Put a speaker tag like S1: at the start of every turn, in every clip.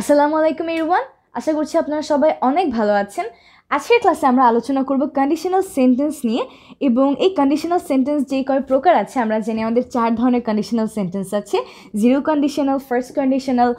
S1: আসসালামু আলাইকুম ইরওয়ান আশা করছি আপনারা সবাই অনেক ভালো আছেন আজকের ক্লাসে আমরা আলোচনা করব কন্ডিশনাল সেন্টেন্স নিয়ে এবং এই কন্ডিশনাল সেন্টেন্স যে কয় প্রকার আছে আমরা জেনে আমাদের চার ধরনের কন্ডিশনাল সেন্টেন্স আছে zero conditional first conditional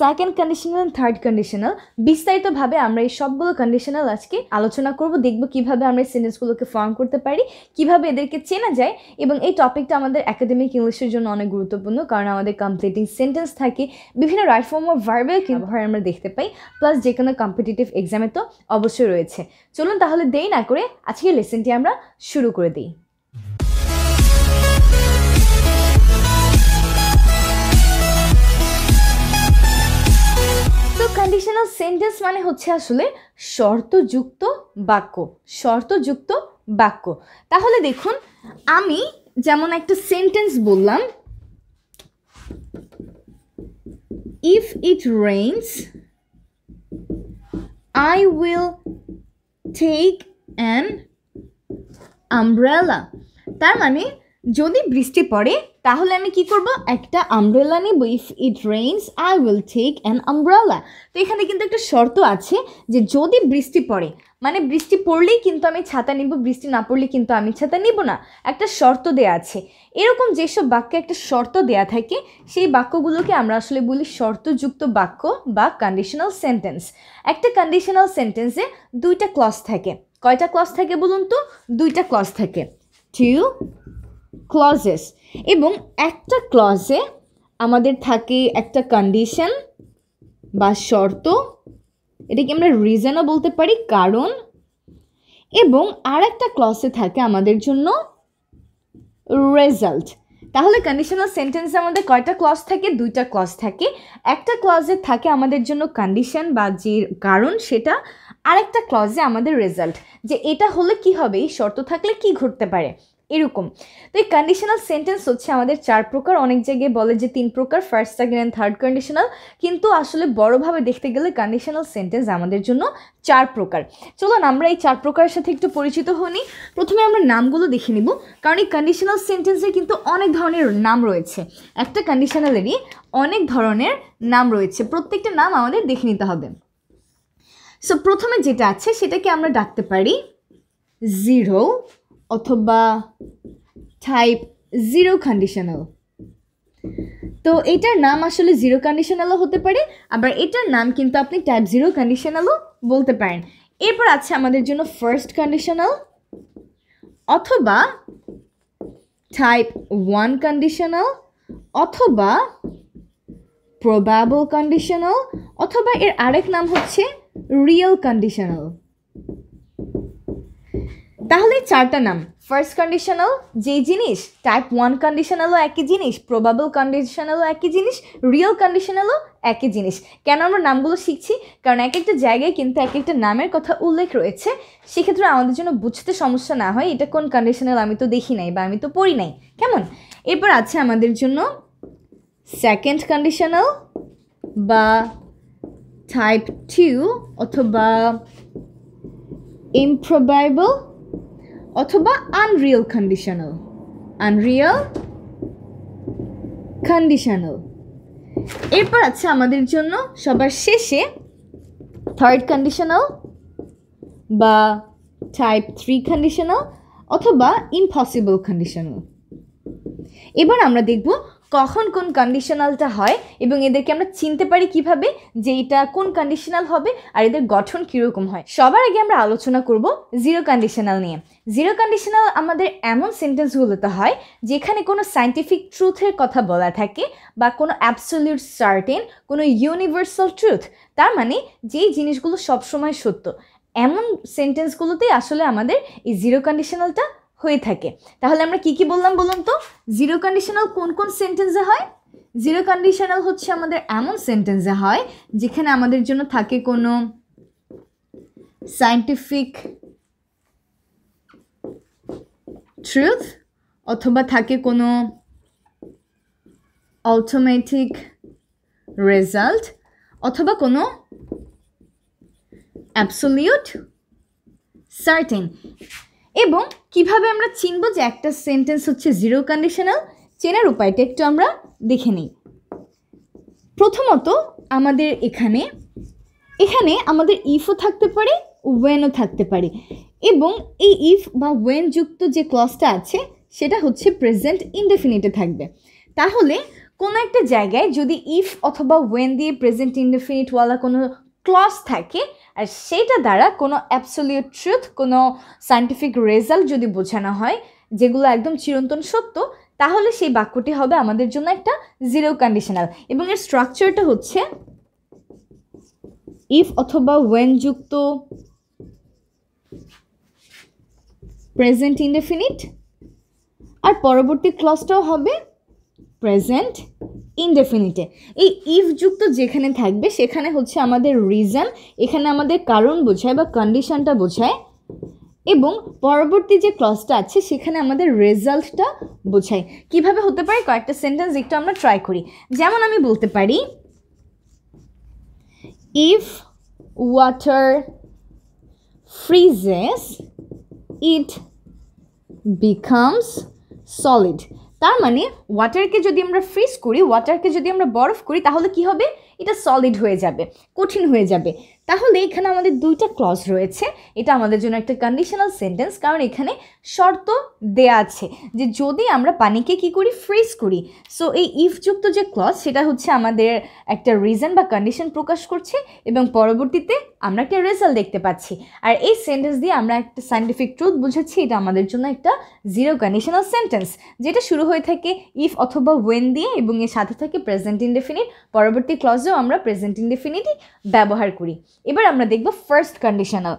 S1: second conditional third conditional বিস্তারিতভাবে আমরা এই সবগুলো কন্ডিশনাল আজকে আলোচনা করব দেখব কিভাবে আমরা এই সেন্টেন্সগুলোকে ফর্ম করতে পারি কিভাবে এদেরকে চেনা যায় এবং এই টপিকটা আমাদের একাডেমিক ইংলিশের জন্য অনেক গুরুত্বপূর্ণ কারণ আমাদের কমপ্লিটিং সেন্টেন্স থাকে বিভিন্ন রাইট ফর্ম অফ ভার্বেল ব্যবহার আমরা দেখতে পাই প্লাস যে কোনো কম্পিটিটিভ এক্সামে তো অবশ্যই রয়েছে চলুন তাহলে দেই না করে আজকে লেসেনটি আমরা শুরু করে দিই তো কন্ডিশনাল সেন্টেন্স মানে হচ্ছে আসলে শর্তযুক্ত বাক্য শর্তযুক্ত বাক্য তাহলে দেখুন আমি যেমন একটা সেন্টেন্স বললাম if it rains I will take an umbrella তার মানে যদি বৃষ্টি পড়ে তাহলে আমি কি করব একটা আমব্রেলা নেব if it rains I will take an umbrella তো এখানে কিন্তু একটা শর্ত আছে যে যদি বৃষ্টি পড়ে মানে বৃষ্টি পড়লেই কিন্তু আমি ছাতা নিব বৃষ্টি না পড়লে কিন্তু আমি ছাতা নিব না একটা শর্ত দেয়া আছে এরকম যেসব বাক্যে একটা শর্ত দেয়া থাকে সেই বাক্যগুলোকে আমরা আসলে বলি শর্তযুক্ত বাক্য বা কন্ডিশনাল সেন্টেন্স একটা কন্ডিশনাল সেন্টেন্সে দুইটা ক্লস থাকে কয়টা ক্লস থাকে বলুন তো দুইটা ক্লস থাকে টু ক্লজেস এবং একটা ক্লজে আমাদের থাকে একটা কন্ডিশন বা শর্ত এটাকে আমরা রিজনও বলতে পারি কারণ এবং আর একটা ক্লসে থাকে আমাদের জন্য রেজাল্ট তাহলে কন্ডিশনাল সেন্টেন্সে আমাদের কয়টা ক্লজ থাকে দুইটা ক্লজ থাকে একটা ক্লজে থাকে আমাদের জন্য কন্ডিশন বা যে কারণ সেটা আরেকটা ক্লজে আমাদের রেজাল্ট যে এটা হলে কি হবে এই শর্ত থাকলে কি ঘটতে পারে এরকম তো এই কন্ডিশনাল সেন্টেন্স হচ্ছে আমাদের চার প্রকার অনেক জায়গায় বলে যে তিন প্রকার first second and third conditional কিন্তু আসলে বড়োভাবে দেখতে গেলে কন্ডিশনাল সেন্টেন্স আমাদের জন্য চার প্রকার চলুন আমরা এই চার প্রকারের সাথে একটু পরিচিত হনি প্রথমে আমরা নামগুলো দেখে নিব কারণ এই কন্ডিশনাল সেন্টেন্সে কিন্তু অনেক ধরনের নাম রয়েছে একটা কন্ডিশনালেরই অনেক ধরনের নাম রয়েছে প্রত্যেকটা নাম আমাদের দেখে নিতে হবে সো প্রথমে যেটা আছে সেটাকে আমরা ডাকতে পারি জিরো অথবা টাইপ জিরো কন্ডিশনাল তো এটার নাম আসলে জিরো কন্ডিশনালও হতে পারে আবার এটার নাম কিন্তু আপনি টাইপ জিরো কন্ডিশনালও বলতে পারেন এরপর আছে আমাদের জন্য ফার্স্ট কন্ডিশনাল অথবা টাইপ ওয়ান কন্ডিশনাল অথবা প্রবাবল কন্ডিশনাল অথবা এর আরেক নাম হচ্ছে রিয়েল কন্ডিশনাল তাহলে চারটা নাম ফার্স্ট কন্ডিশনাল যেই জিনিস টাইপ ওয়ান কন্ডিশনালও একই জিনিস প্রবাবল কন্ডিশনালও একই জিনিস রিয়েল কন্ডিশনালও একই জিনিস কেন আমরা নামগুলো শিখছি কারণ এক একটা জায়গায় কিন্তু এক একটা নামের কথা উল্লেখ রয়েছে সেক্ষেত্রে আমাদের জন্য বুঝতে সমস্যা না হয় এটা কোন কন্ডিশনাল আমি তো দেখি নাই বা আমি তো পড়ি নাই কেমন এরপর আছে আমাদের জন্য সেকেন্ড কন্ডিশনাল বা টাইপ টু অথবা ইম্প্রোবাইবল অথবা আনরিয়েল কন্ডিশনাল আনরিয়েল কন্ডিশনাল এরপর আছে আমাদের জন্য সবার শেষে থার্ড কন্ডিশনাল বা টাইপ থ্রি কন্ডিশনাল অথবা ইম্পসিবল কন্ডিশনাল এবার আমরা দেখব কখন কোন কন্ডিশনালটা হয় এবং এদেরকে আমরা চিনতে পারি কিভাবে যে এটা কোন কন্ডিশনাল হবে আর এদের গঠন কীরকম হয় সবার আগে আমরা আলোচনা করব জিরো কন্ডিশনাল নিয়ে জিরো কন্ডিশনাল আমাদের এমন সেন্টেন্সগুলোতে হয় যেখানে কোনো সাইন্টিফিক ট্রুথের কথা বলা থাকে বা কোনো অ্যাবসলিউট সার্টেন কোনো ইউনিভার্সাল ট্রুথ তার মানে যেই জিনিসগুলো সবসময় সত্য এমন সেন্টেন্সগুলোতেই আসলে আমাদের এই জিরো কন্ডিশনালটা হয়ে থাকে তাহলে আমরা কি কি বললাম বলুন তো জিরো কন্ডিশনাল কোন কোন সেন্টেন্সে হয় জিরো কন্ডিশনাল হচ্ছে আমাদের এমন সেন্টেন্সে হয় যেখানে আমাদের জন্য থাকে কোনো সায়েন্টিফিক ট্রুথ অথবা থাকে কোনো অটোমেটিক রেজাল্ট অথবা কোনো অ্যাবসোলিউট সার্টেন এবং কিভাবে আমরা চিনব যে একটা সেন্টেন্স হচ্ছে জিরো কন্ডিশনাল চেনার উপায়টা একটু আমরা দেখে নিই প্রথমত আমাদের এখানে এখানে আমাদের ইফও থাকতে পারে ওয়েনও থাকতে পারে এবং এই ইফ বা ওয়েন যুক্ত যে ক্লসটা আছে সেটা হচ্ছে প্রেজেন্ট ইনডেফিনিটে থাকবে তাহলে কোনো একটা জায়গায় যদি ইফ অথবা ওয়েন দিয়ে প্রেজেন্ট ইনডেফিনিটওয়ালা কোনো ক্লস থাকে আর সেইটা দ্বারা কোনো অ্যাবসোলিউট ট্রুথ কোনো সায়েন্টিফিক রেজাল্ট যদি বোঝানো হয় যেগুলো একদম চিরন্তন সত্য তাহলে সেই বাক্যটি হবে আমাদের জন্য একটা জিরো কন্ডিশনাল এবং এর স্ট্রাকচারটা হচ্ছে ইফ অথবা ওয়েন যুক্ত প্রেজেন্ট ইনডেফিনিট আর পরবর্তী ক্লসটাও হবে প্রেজেন্ট ইনডেফিনিটে এই ইফযুক্ত যেখানে থাকবে সেখানে হচ্ছে আমাদের রিজন এখানে আমাদের কারণ বোঝায় বা কন্ডিশনটা বোঝায় এবং পরবর্তী যে ক্লসটা আছে সেখানে আমাদের রেজাল্টটা বোঝায় কিভাবে হতে পারে কয়েকটা সেন্টেন্স একটু আমরা ট্রাই করি যেমন আমি বলতে পারি if water freezes it becomes solid তার মানে ওয়াটারকে যদি আমরা ফ্রিজ করি ওয়াটারকে যদি আমরা বরফ করি তাহলে কি হবে এটা সলিড হয়ে যাবে কঠিন হয়ে যাবে তাহলে এখানে আমাদের দুইটা ক্লজ রয়েছে এটা আমাদের জন্য একটা কন্ডিশনাল সেন্টেন্স কারণ এখানে শর্ত দেয়া আছে যে যদি আমরা পানিকে কি করি ফ্রিজ করি সো এই ইফযুক্ত যে ক্লজ সেটা হচ্ছে আমাদের একটা রিজন বা কন্ডিশন প্রকাশ করছে এবং পরবর্তীতে আমরা একটা রেজাল্ট দেখতে পাচ্ছি আর এই সেন্টেন্স দিয়ে আমরা একটা সাইন্টিফিক ট্রুথ বুঝাচ্ছি এটা আমাদের জন্য একটা জিরো কন্ডিশনাল সেন্টেন্স যেটা শুরু হয়ে থাকে ইফ অথবা ওয়েন দিয়ে এবং এর সাথে থাকে প্রেজেন্ট ইনডেফিনিট পরবর্তী ক্লজেও আমরা প্রেজেন্ট ইনডেফিনিটই ব্যবহার করি এবার আমরা দেখব ফার্স্ট কন্ডিশনাল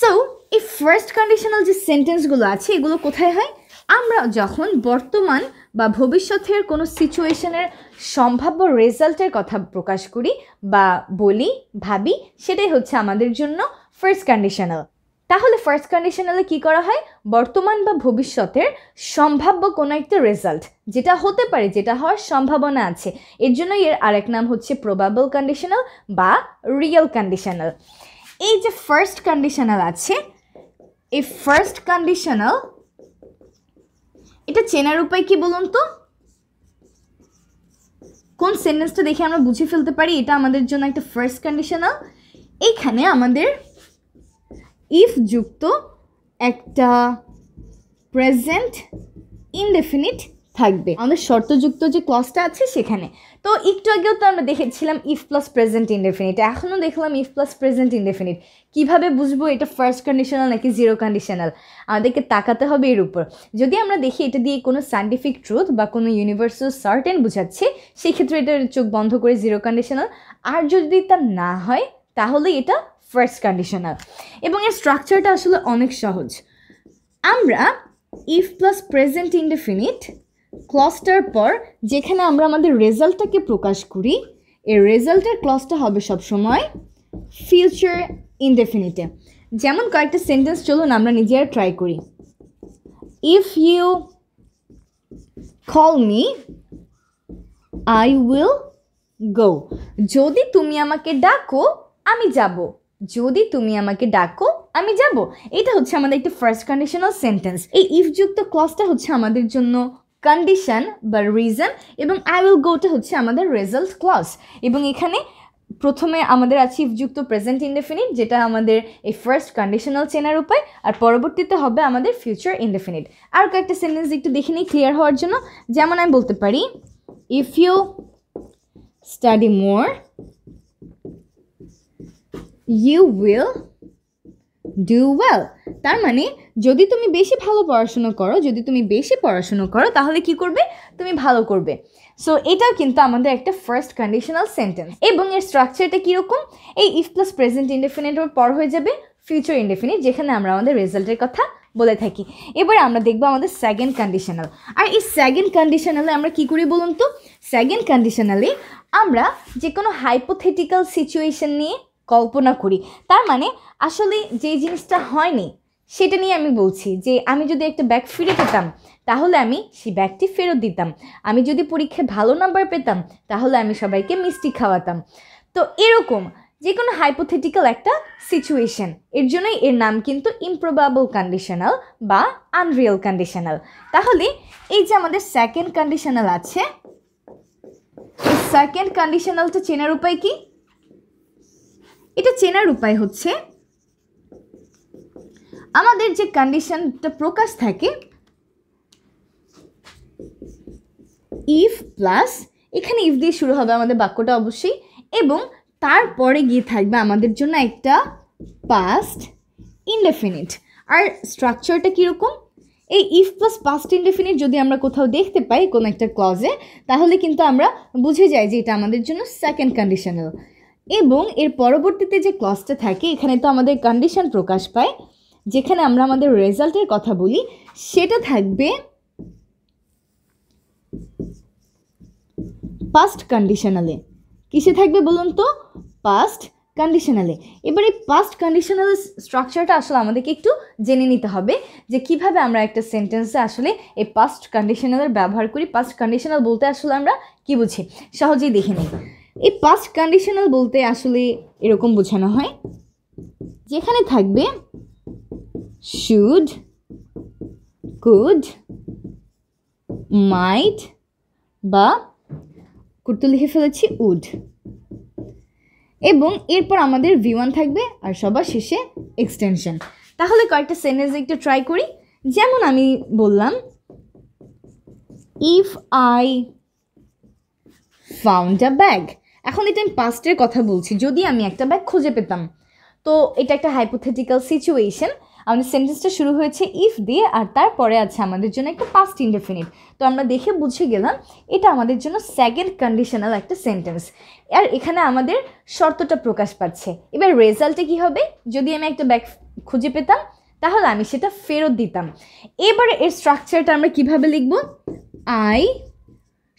S1: সো এই ফার্স্ট কন্ডিশনাল যে সেন্টেন্সগুলো আছে এগুলো কোথায় হয় আমরা যখন বর্তমান বা ভবিষ্যতের কোনো সিচুয়েশনের সম্ভাব্য রেজাল্টের কথা প্রকাশ করি বা বলি ভাবি সেটাই হচ্ছে আমাদের জন্য ফার্স্ট কন্ডিশনাল তাহলে ফার্স্ট কন্ডিশনালে কি করা হয় বর্তমান বা ভবিষ্যতের সম্ভাব্য কোনো একটা রেজাল্ট যেটা হতে পারে যেটা হওয়ার সম্ভাবনা আছে এর জন্য এর আরেক নাম হচ্ছে প্রবাবল কন্ডিশনাল বা রিয়েল কন্ডিশনাল এই যে ফার্স্ট কন্ডিশনাল আছে এই ফার্স্ট কন্ডিশনাল এটা চেনার উপায় কি বলুন তো কোন সেন্টেন্সটা দেখে আমরা বুঝে ফেলতে পারি এটা আমাদের জন্য একটা ফার্স্ট কন্ডিশনাল এইখানে আমাদের ইফ যুক্ত একটা প্রেজেন্ট ইনডেফিনিট থাকবে আমাদের শর্তযুক্ত যে ক্লসটা আছে সেখানে তো একটু আগেও তো আমরা দেখেছিলাম ইফ প্লাস প্রেজেন্ট ইনডেফিনিট এখনও দেখলাম ইফ প্লাস প্রেজেন্ট ইনডেফিনিট কীভাবে বুঝবো এটা ফার্স্ট কন্ডিশনাল নাকি জিরো কন্ডিশনাল আমাদেরকে তাকাতে হবে এর উপর যদি আমরা দেখি এটা দিয়ে কোনো সাইন্টিফিক ট্রুথ বা কোনো ইউনিভার্সাল সার্টেন বোঝাচ্ছে সেক্ষেত্রে এটার চোখ বন্ধ করে জিরো কন্ডিশনাল আর যদি তা না হয় তাহলে এটা ফার্স্ট কন্ডিশনাল এবং এর স্ট্রাকচারটা আসলে অনেক সহজ আমরা ইফ প্লাস প্রেজেন্ট ইনডেফিনিট ক্লসটার পর যেখানে আমরা আমাদের রেজাল্টটাকে প্রকাশ করি এই রেজাল্টের ক্লসটা হবে সবসময় ফিউচার ইনডেফিনিটে যেমন কয়েকটা সেন্টেন্স চলুন আমরা নিজেরা ট্রাই করি if you call me I will go যদি তুমি আমাকে ডাকো আমি যাব যদি তুমি আমাকে ডাকো আমি যাব এটা হচ্ছে আমাদের একটা ফার্স্ট কন্ডিশনাল সেন্টেন্স এই ইফযুক্ত ক্লসটা হচ্ছে আমাদের জন্য কন্ডিশন বা রিজন এবং আই উইল গোটা হচ্ছে আমাদের রেজাল্ট ক্লস এবং এখানে প্রথমে আমাদের আছে ইফযুক্ত প্রেজেন্ট ইনডেফিনিট যেটা আমাদের এই ফার্স্ট কন্ডিশনাল চেনার উপায় আর পরবর্তীতে হবে আমাদের ফিউচার ইনডেফিনিট আর কয়েকটা সেন্টেন্স একটু দেখে নিই ক্লিয়ার হওয়ার জন্য যেমন আমি বলতে পারি if you study more you will do well তার মানে যদি তুমি বেশি ভালো পড়াশুনো করো যদি তুমি বেশি পড়াশুনো করো তাহলে কি করবে তুমি ভালো করবে সো এটা কিন্তু আমাদের একটা ফার্স্ট কন্ডিশনাল সেন্টেন্স এবং এর স্ট্রাকচারটা কীরকম এই ইফ প্লাস প্রেজেন্ট ইন্ডেফিনেট ওর পর হয়ে যাবে ফিউচার ইন্ডেফিনিট যেখানে আমরা আমাদের রেজাল্টের কথা বলে থাকি এবারে আমরা দেখবো আমাদের সেকেন্ড কন্ডিশনাল আর এই সেকেন্ড কন্ডিশনালে আমরা কি করি বলুন তো সেকেন্ড কন্ডিশনালে আমরা যে কোনো হাইপোথেটিক্যাল সিচুয়েশন নিয়ে কল্পনা করি তার মানে আসলে যে জিনিসটা হয়নি সেটা নিয়ে আমি বলছি যে আমি যদি একটা ব্যাগ ফিরে পেতাম তাহলে আমি সেই ব্যাগটি ফেরত দিতাম আমি যদি পরীক্ষায় ভালো নাম্বার পেতাম তাহলে আমি সবাইকে মিষ্টি খাওয়াতাম তো এরকম যে কোনো হাইপোথেটিক্যাল একটা সিচুয়েশন এর জন্যই এর নাম কিন্তু ইম্প্রোবাবল কন্ডিশনাল বা আনরিয়াল কন্ডিশনাল তাহলে এই যে আমাদের সেকেন্ড কন্ডিশনাল আছে সেকেন্ড কন্ডিশনালটা চেনার উপায় কী এটা চেনার উপায় হচ্ছে আমাদের যে কন্ডিশনটা প্রকাশ থাকে ইফ প্লাস এখানে ইফ দিয়ে শুরু হবে আমাদের বাক্যটা অবশ্যই এবং তারপরে গিয়ে থাকবে আমাদের জন্য একটা পাস্ট ইনডেফিনিট আর স্ট্রাকচারটা কীরকম এই ইফ প্লাস পাস্ট ইনডেফিনিট যদি আমরা কোথাও দেখতে পাই কোনো একটা ক্লজে তাহলে কিন্তু আমরা বুঝে যাই যে এটা আমাদের জন্য সেকেন্ড কন্ডিশনাল এবং এর পরবর্তীতে যে ক্লসটা থাকে এখানে তো আমাদের কন্ডিশন প্রকাশ পায় যেখানে আমরা আমাদের রেজাল্টের কথা বলি সেটা থাকবে পাস্ট কন্ডিশনালে কিসে থাকবে বলুন তো পাস্ট কন্ডিশনালে এবার এই পাস্ট কন্ডিশনাল স্ট্রাকচারটা আসলে আমাদেরকে একটু জেনে নিতে হবে যে কিভাবে আমরা একটা সেন্টেন্সে আসলে এই পাস্ট কন্ডিশনালের ব্যবহার করি পাস্ট কন্ডিশনাল বলতে আসলে আমরা কি বুঝি সহজেই দেখে নিই এই পাস্ট কন্ডিশনাল বলতে আসলে এরকম বোঝানো হয় যেখানে থাকবে শুড কুড মাইট বা কুর্তু লিখে ফেলেছি উড এবং এরপর আমাদের ভি ওয়ান থাকবে আর সবার শেষে এক্সটেনশন তাহলে কয়েকটা সেন্টেন্স একটু ট্রাই করি যেমন আমি বললাম if I found a bag এখন এটা আমি পাস্টের কথা বলছি যদি আমি একটা ব্যাগ খুঁজে পেতাম তো এটা একটা হাইপোথেটিক্যাল সিচুয়েশন আমাদের সেন্টেন্সটা শুরু হয়েছে ইফ দিয়ে আর তারপরে আছে আমাদের জন্য একটা পাস্ট ইন্ডেফিনিট তো আমরা দেখে বুঝে গেলাম এটা আমাদের জন্য সেকেন্ড কন্ডিশনাল একটা সেন্টেন্স আর এখানে আমাদের শর্তটা প্রকাশ পাচ্ছে এবার রেজাল্টে কি হবে যদি আমি একটা ব্যাগ খুঁজে পেতাম তাহলে আমি সেটা ফেরত দিতাম এবারে এর স্ট্রাকচারটা আমরা কিভাবে লিখব আই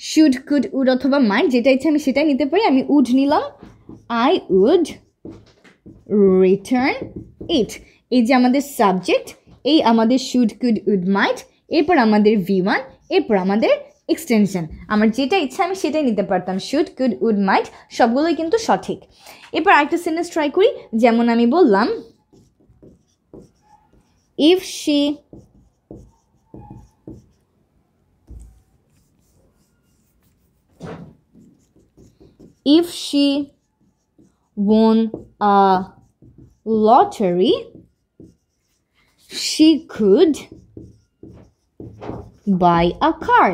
S1: শুড কুড উড অথবা মাই যেটা ইচ্ছে আমি সেটাই নিতে পারি আমি উড নিলাম আই উড রিটার্ন ইট এই যে আমাদের সাবজেক্ট এই আমাদের শুড কুড উড মাইট এরপর আমাদের ভি ওয়ান এরপর আমাদের এক্সটেনশন আমার যেটা ইচ্ছা আমি সেটাই নিতে পারতাম শুড কুড উড মাইট সবগুলোই কিন্তু সঠিক এরপর আরেকটা সেন্টেন্স ট্রাই করি যেমন আমি বললাম if she if she won a lottery, she could buy a car.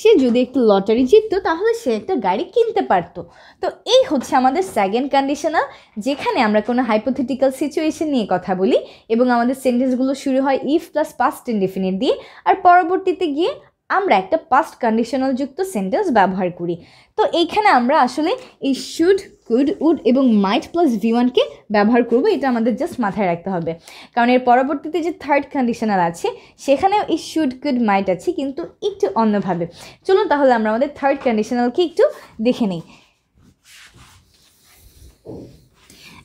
S1: সে যদি একটু লটারি জিততো তাহলে সে একটা গাড়ি কিনতে পারতো তো এই হচ্ছে আমাদের সেকেন্ড কন্ডিশনাল যেখানে আমরা কোনো হাইপোথেটিক্যাল সিচুয়েশন নিয়ে কথা বলি এবং আমাদের সেন্টেন্সগুলো শুরু হয় ইফ প্লাস পাস্ট ইনডিফিনিট দিয়ে আর পরবর্তীতে গিয়ে আমরা একটা পাস্ট কন্ডিশনাল যুক্ত সেন্টেন্স ব্যবহার করি তো এইখানে আমরা আসলে এই শুড কুড উড এবং মাইট প্লাস ভি ওয়ানকে ব্যবহার করব এটা আমাদের জাস্ট মাথায় রাখতে হবে কারণ এর পরবর্তীতে যে থার্ড কন্ডিশনাল আছে সেখানেও এই শুড কুড মাইট আছে কিন্তু একটু অন্যভাবে চলুন তাহলে আমরা আমাদের থার্ড কন্ডিশনালকে একটু দেখে নিই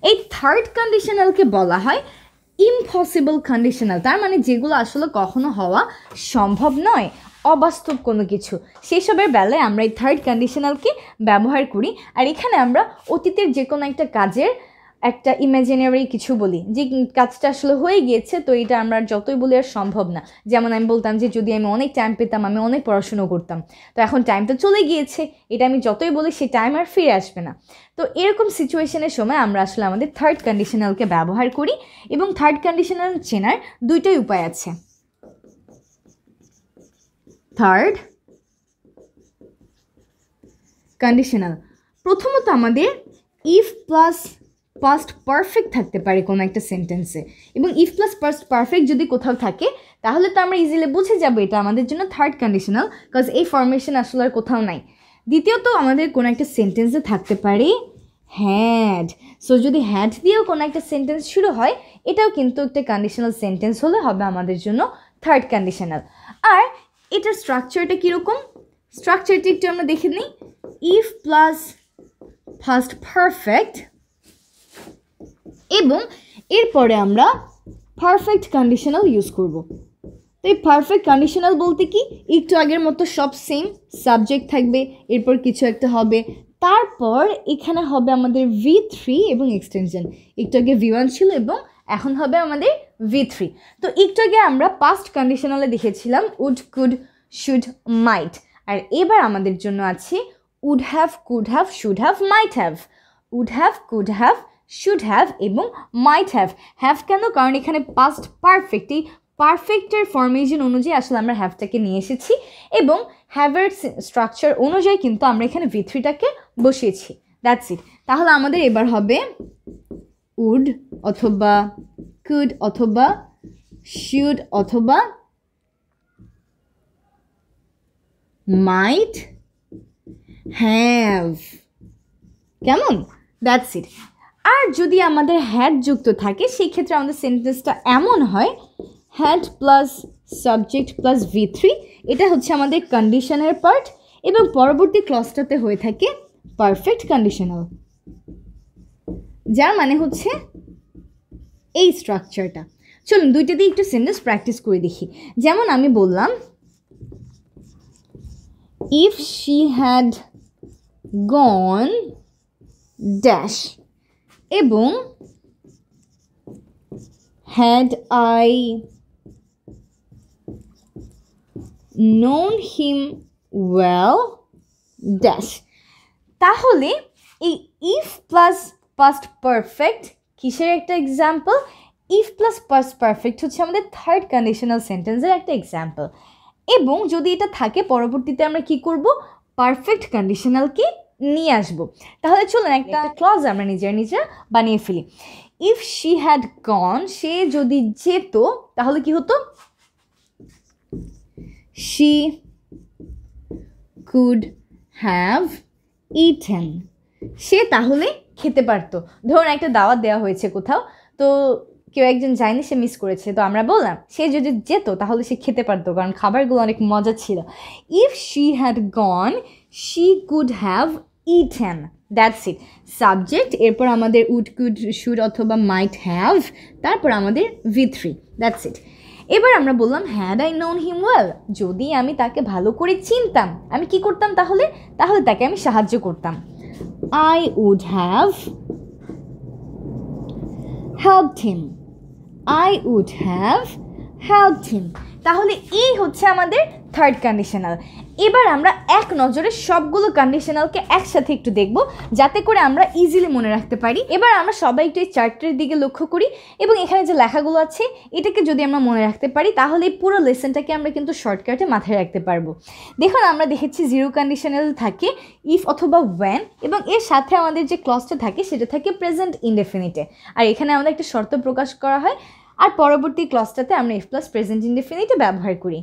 S1: এই থার্ড কন্ডিশনালকে বলা হয় ইম্পসিবল কন্ডিশনাল তার মানে যেগুলো আসলে কখনো হওয়া সম্ভব নয় অবাস্তব কোনো কিছু সেসবের বেলায় আমরা এই থার্ড কন্ডিশনালকে ব্যবহার করি আর এখানে আমরা অতীতের যে কোনো একটা কাজের একটা ইমাজিনারি কিছু বলি যে কাজটা আসলে হয়ে গিয়েছে তো এটা আমরা যতই বলি আর সম্ভব না যেমন আমি বলতাম যে যদি আমি অনেক টাইম পেতাম আমি অনেক পড়াশুনো করতাম তো এখন টাইমটা চলে গিয়েছে এটা আমি যতই বলি সে টাইম আর ফিরে আসবে না তো এরকম সিচুয়েশনের সময় আমরা আসলে আমাদের থার্ড কন্ডিশনালকে ব্যবহার করি এবং থার্ড কন্ডিশনাল চেনার দুইটাই উপায় আছে থার্ড কন্ডিশনাল প্রথমত আমাদের ইফ প্লাস পাস্ট পারফেক্ট থাকতে পারে কোনো একটা সেন্টেন্সে এবং ইফ প্লাস পাস্ট পারফেক্ট যদি কোথাও থাকে তাহলে তো আমরা ইজিলি বুঝে যাবো এটা আমাদের জন্য থার্ড কন্ডিশনাল কজ এই ফরমেশন আসলে আর কোথাও নাই দ্বিতীয়ত আমাদের কোনো একটা সেন্টেন্সে থাকতে পারে হ্যাড সো যদি হ্যাড দিয়েও কোনো একটা সেন্টেন্স শুরু হয় এটাও কিন্তু একটা কন্ডিশনাল সেন্টেন্স হলে হবে আমাদের জন্য থার্ড কন্ডিশনাল আর এটার স্ট্রাকচারটা কীরকম স্ট্রাকচারটি একটু আমরা দেখে নিই ইফ প্লাস ফার্স্ট পারফেক্ট এবং এরপরে আমরা পারফেক্ট কন্ডিশনাল ইউজ করব তো এই পারফেক্ট কন্ডিশনাল বলতে কি একটু আগের মতো সব সেম সাবজেক্ট থাকবে এরপর কিছু একটা হবে তারপর এখানে হবে আমাদের ভি থ্রি এবং এক্সটেনশন একটু আগে ভি ওয়ান ছিল এবং এখন হবে আমাদের ভি থ্রি তো একটু আগে আমরা পাস্ট কন্ডিশনালে দেখেছিলাম উড কুড শুড মাইট আর এবার আমাদের জন্য আছে would have could have should have might have would have could have should have এবং মাইট হ্যাভ হ্যাভ কেন কারণ এখানে পাস্ট পারফেক্ট এই পারফেক্টের ফর্মেশন অনুযায়ী আসলে আমরা হ্যাভটাকে নিয়ে এসেছি এবং হ্যাভের স্ট্রাকচার অনুযায়ী কিন্তু আমরা এখানে ভি থ্রিটাকে বসিয়েছি দ্যাটস ইট তাহলে আমাদের এবার হবে উড অথবা কুড অথবা শুড অথবা মাইট হ্যাভ কেমন দ্যাটস ইট আর যদি আমাদের হ্যাড যুক্ত থাকে সেই ক্ষেত্রে আমাদের সেন্টেন্সটা এমন হয় had plus subject plus V three এটা হচ্ছে আমাদের কন্ডিশনের পার্ট এবং পরবর্তী ক্লসটাতে হয়ে থাকে পারফেক্ট কন্ডিশনাল যার মানে হচ্ছে এই স্ট্রাকচারটা চলুন দুইটা দিয়ে একটু সেন্টেন্স প্র্যাকটিস করে দেখি যেমন আমি বললাম if she had gone dash এবং had I known him well dash তাহলে এই ইফ প্লাস পাস্ট পারফেক্ট কিসের একটা এক্সাম্পল ইফ প্লাস পার্স পারফেক্ট হচ্ছে আমাদের থার্ড কন্ডিশনাল সেন্টেন্সের একটা এক্সাম্পল এবং যদি এটা থাকে পরবর্তীতে আমরা কি করব পারফেক্ট কন্ডিশনালকে নিয়ে আসব তাহলে চলুন একটা ক্লজ আমরা নিজের নিজে বানিয়ে ফেলি ইফ শি হ্যাড গন সে যদি যেত তাহলে কি হতো শি কুড হ্যাভ ইটেন সে তাহলে খেতে পারতো ধরুন একটা দাওয়াত দেওয়া হয়েছে কোথাও তো কেউ একজন যায়নি সে মিস করেছে তো আমরা বললাম সে যদি যেত তাহলে সে খেতে পারতো কারণ খাবারগুলো অনেক মজা ছিল if she had gone she could have eaten that's it subject এরপর আমাদের উড কুড শুড অথবা মাইট হ্যাভ তারপর আমাদের ভি থ্রি দ্যাটস ইট এবার আমরা বললাম had I known him well যদি আমি তাকে ভালো করে চিনতাম আমি কি করতাম তাহলে তাহলে তাকে আমি সাহায্য করতাম I would have helped him I would have helped him তাহলে এই হচ্ছে আমাদের থার্ড কন্ডিশনাল এবার আমরা এক নজরে সবগুলো কন্ডিশনালকে একসাথে একটু দেখব যাতে করে আমরা ইজিলি মনে রাখতে পারি এবার আমরা সবাই একটু এই চার্টের দিকে লক্ষ্য করি এবং এখানে যে লেখাগুলো আছে এটাকে যদি আমরা মনে রাখতে পারি তাহলে এই পুরো লেসনটাকে আমরা কিন্তু শর্টকাটে মাথায় রাখতে পারবো দেখুন আমরা দেখেছি জিরো কন্ডিশনাল থাকে ইফ অথবা ওয়ান এবং এর সাথে আমাদের যে ক্লসটা থাকে সেটা থাকে প্রেজেন্ট ইনডেফিনিটে আর এখানে আমাদের একটা শর্ত প্রকাশ করা হয় আর পরবর্তী ক্লসটাতে আমরা এফ প্লাস প্রেজেন্ট ইনডেফিনিটে ব্যবহার করি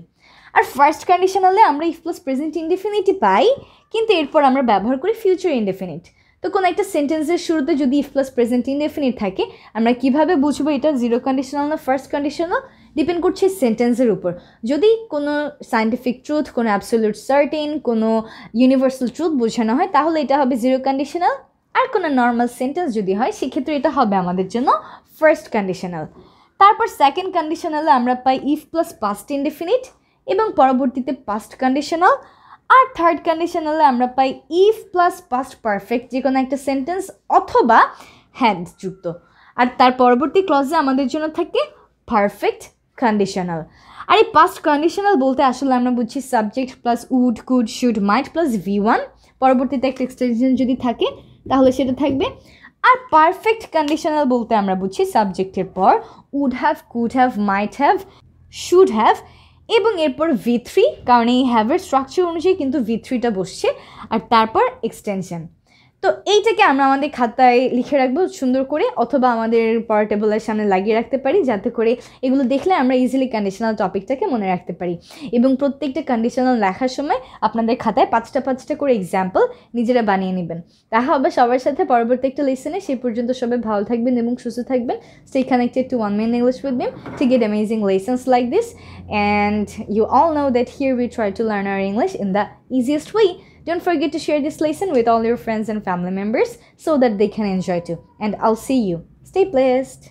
S1: আর ফার্স্ট হলে আমরা ইফ প্লাস প্রেজেন্ট ইনডেফিনিটি পাই কিন্তু এরপর আমরা ব্যবহার করি ফিউচার ইনডেফিনিট তো কোনো একটা সেন্টেন্সের শুরুতে যদি ইফ প্লাস প্রেজেন্ট ইনডেফিনিট থাকে আমরা কিভাবে বুঝবো এটা জিরো কন্ডিশনাল না ফার্স্ট কন্ডিশনও ডিপেন্ড করছে সেন্টেন্সের উপর যদি কোনো সায়েন্টিফিক ট্রুথ কোনো অ্যাবসোলিউট সার্টেন কোনো ইউনিভার্সাল ট্রুথ বোঝানো হয় তাহলে এটা হবে জিরো কন্ডিশনাল আর কোনো নর্মাল সেন্টেন্স যদি হয় সেক্ষেত্রে এটা হবে আমাদের জন্য ফার্স্ট কন্ডিশনাল তারপর সেকেন্ড কন্ডিশনালে আমরা পাই ইফ প্লাস পাস্ট ইনডেফিনিট এবং পরবর্তীতে পাস্ট কন্ডিশনাল আর থার্ড কন্ডিশনালে আমরা পাই ইফ প্লাস পাস্ট পারফেক্ট যে কোনো একটা সেন্টেন্স অথবা হ্যান্ড যুক্ত আর তার পরবর্তী ক্লজে আমাদের জন্য থাকে পারফেক্ট কন্ডিশনাল আর এই পাস্ট কন্ডিশনাল বলতে আসলে আমরা বুঝছি subject plus would could should might plus V one পরবর্তীতে একটা এক্সটেনশন যদি থাকে তাহলে সেটা থাকবে আর পারফেক্ট কন্ডিশনাল বলতে আমরা বুঝছি সাবজেক্টের পর would have could have might have should have এবং এরপর ভি থ্রি কারণ এই হ্যাভের স্ট্রাকচার অনুযায়ী কিন্তু ভি থ্রিটা বসছে আর তারপর এক্সটেনশন তো এইটাকে আমরা আমাদের খাতায় লিখে রাখবো সুন্দর করে অথবা আমাদের পড়া টেবলের সামনে লাগিয়ে রাখতে পারি যাতে করে এগুলো দেখলে আমরা ইজিলি কন্ডিশনাল টপিকটাকে মনে রাখতে পারি এবং প্রত্যেকটা কন্ডিশনাল লেখার সময় আপনাদের খাতায় পাঁচটা পাঁচটা করে এক্সাম্পল নিজেরা বানিয়ে নেবেন তাহা হবে সবার সাথে পরবর্তী একটা লেসনে সেই পর্যন্ত সবাই ভালো থাকবেন এবং সুস্থ থাকবেন stay connected to one man English with Mim to get amazing lessons like this and you all know that here we try to learn our English in the easiest way Don't forget to share this lesson with all your friends and family members so that they can enjoy too. And I'll see you. Stay blessed.